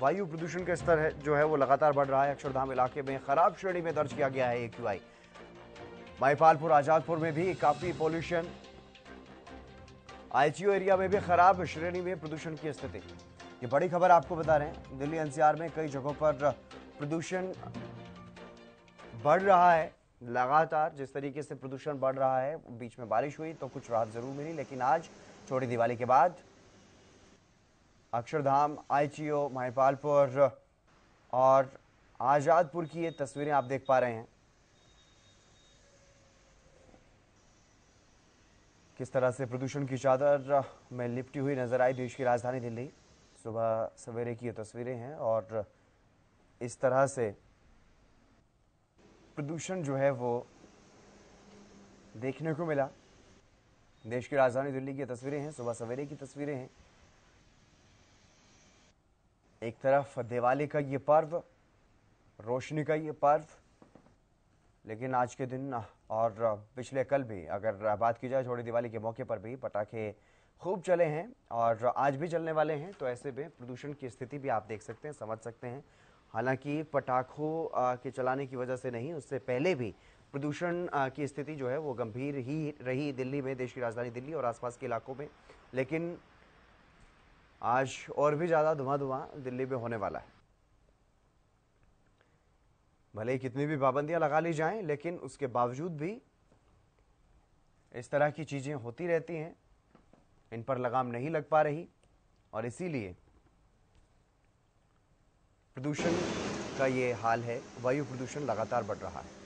वायु प्रदूषण का स्तर है जो है वो लगातार बढ़ रहा है अक्षरधाम इलाके में खराब श्रेणी में दर्ज किया गया है ए क्यू आई माईपालपुर आजादपुर में भी काफी पॉल्यूशन आईटीओ एरिया में भी खराब श्रेणी में प्रदूषण की स्थिति ये बड़ी खबर आपको बता रहे हैं दिल्ली एनसीआर में कई जगहों पर प्रदूषण बढ़ रहा है लगातार जिस तरीके से प्रदूषण बढ़ रहा है बीच में बारिश हुई तो कुछ राहत जरूर मिली लेकिन आज छोटी दिवाली के बाद अक्षरधाम ओ महिपालपुर और आज़ादपुर की ये तस्वीरें आप देख पा रहे हैं किस तरह से प्रदूषण की चादर में लिपटी हुई नजर आई देश की राजधानी दिल्ली सुबह सवेरे की ये तस्वीरें हैं और इस तरह से प्रदूषण जो है वो देखने को मिला देश की राजधानी दिल्ली की तस्वीरें हैं सुबह सवेरे की तस्वीरें हैं एक तरफ दिवाली का ये पर्व रोशनी का ये पर्व लेकिन आज के दिन और पिछले कल भी अगर बात की जाए छोटी दिवाली के मौके पर भी पटाखे खूब चले हैं और आज भी चलने वाले हैं तो ऐसे में प्रदूषण की स्थिति भी आप देख सकते हैं समझ सकते हैं हालांकि पटाखों के चलाने की वजह से नहीं उससे पहले भी प्रदूषण की स्थिति जो है वो गंभीर ही रही दिल्ली में देश की राजधानी दिल्ली और आसपास के इलाकों में लेकिन आज और भी ज़्यादा धुआं धुआं दिल्ली में होने वाला है भले ही कितनी भी पाबंदियां लगा ली जाएं लेकिन उसके बावजूद भी इस तरह की चीज़ें होती रहती हैं इन पर लगाम नहीं लग पा रही और इसीलिए प्रदूषण का ये हाल है वायु प्रदूषण लगातार बढ़ रहा है